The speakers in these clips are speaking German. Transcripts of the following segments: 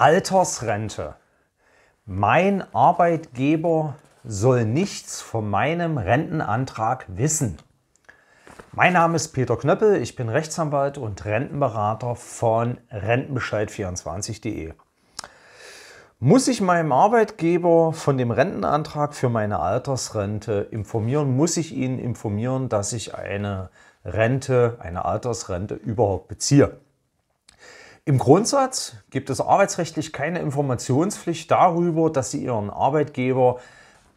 Altersrente. Mein Arbeitgeber soll nichts von meinem Rentenantrag wissen. Mein Name ist Peter Knöppel, ich bin Rechtsanwalt und Rentenberater von Rentenbescheid24.de. Muss ich meinem Arbeitgeber von dem Rentenantrag für meine Altersrente informieren? Muss ich ihn informieren, dass ich eine Rente, eine Altersrente überhaupt beziehe? Im Grundsatz gibt es arbeitsrechtlich keine Informationspflicht darüber, dass Sie Ihren Arbeitgeber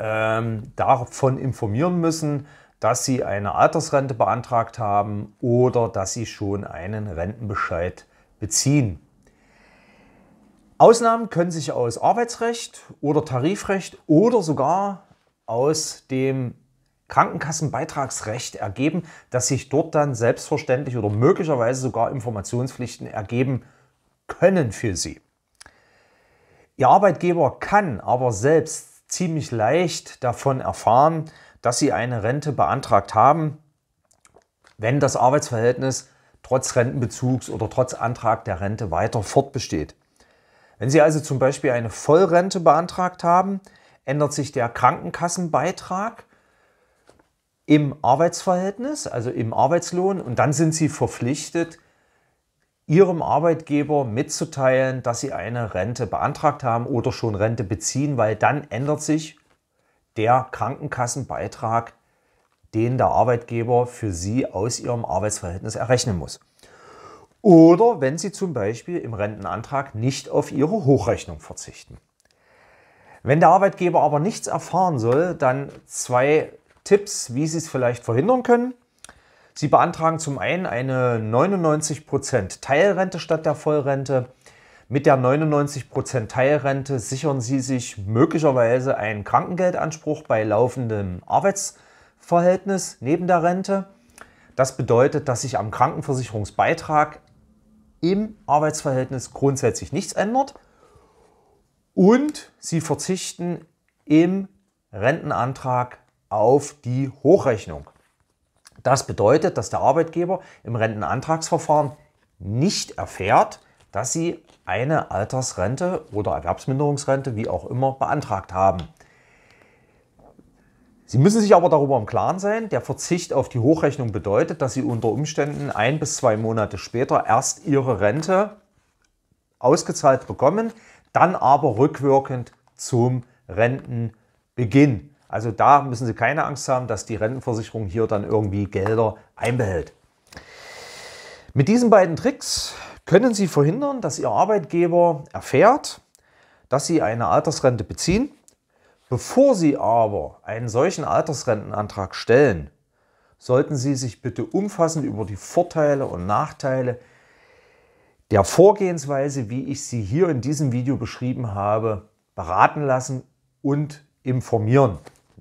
ähm, davon informieren müssen, dass Sie eine Altersrente beantragt haben oder dass Sie schon einen Rentenbescheid beziehen. Ausnahmen können sich aus Arbeitsrecht oder Tarifrecht oder sogar aus dem Krankenkassenbeitragsrecht ergeben, dass sich dort dann selbstverständlich oder möglicherweise sogar Informationspflichten ergeben können für sie. Ihr Arbeitgeber kann aber selbst ziemlich leicht davon erfahren, dass sie eine Rente beantragt haben, wenn das Arbeitsverhältnis trotz Rentenbezugs oder trotz Antrag der Rente weiter fortbesteht. Wenn Sie also zum Beispiel eine Vollrente beantragt haben, ändert sich der Krankenkassenbeitrag im Arbeitsverhältnis, also im Arbeitslohn, und dann sind Sie verpflichtet, ihrem Arbeitgeber mitzuteilen, dass sie eine Rente beantragt haben oder schon Rente beziehen, weil dann ändert sich der Krankenkassenbeitrag, den der Arbeitgeber für sie aus ihrem Arbeitsverhältnis errechnen muss. Oder wenn sie zum Beispiel im Rentenantrag nicht auf ihre Hochrechnung verzichten. Wenn der Arbeitgeber aber nichts erfahren soll, dann zwei Tipps, wie sie es vielleicht verhindern können. Sie beantragen zum einen eine 99% Teilrente statt der Vollrente. Mit der 99% Teilrente sichern Sie sich möglicherweise einen Krankengeldanspruch bei laufendem Arbeitsverhältnis neben der Rente. Das bedeutet, dass sich am Krankenversicherungsbeitrag im Arbeitsverhältnis grundsätzlich nichts ändert. Und Sie verzichten im Rentenantrag auf die Hochrechnung. Das bedeutet, dass der Arbeitgeber im Rentenantragsverfahren nicht erfährt, dass Sie eine Altersrente oder Erwerbsminderungsrente, wie auch immer, beantragt haben. Sie müssen sich aber darüber im Klaren sein, der Verzicht auf die Hochrechnung bedeutet, dass Sie unter Umständen ein bis zwei Monate später erst Ihre Rente ausgezahlt bekommen, dann aber rückwirkend zum Rentenbeginn. Also da müssen Sie keine Angst haben, dass die Rentenversicherung hier dann irgendwie Gelder einbehält. Mit diesen beiden Tricks können Sie verhindern, dass Ihr Arbeitgeber erfährt, dass Sie eine Altersrente beziehen. Bevor Sie aber einen solchen Altersrentenantrag stellen, sollten Sie sich bitte umfassend über die Vorteile und Nachteile der Vorgehensweise, wie ich sie hier in diesem Video beschrieben habe, beraten lassen und informieren.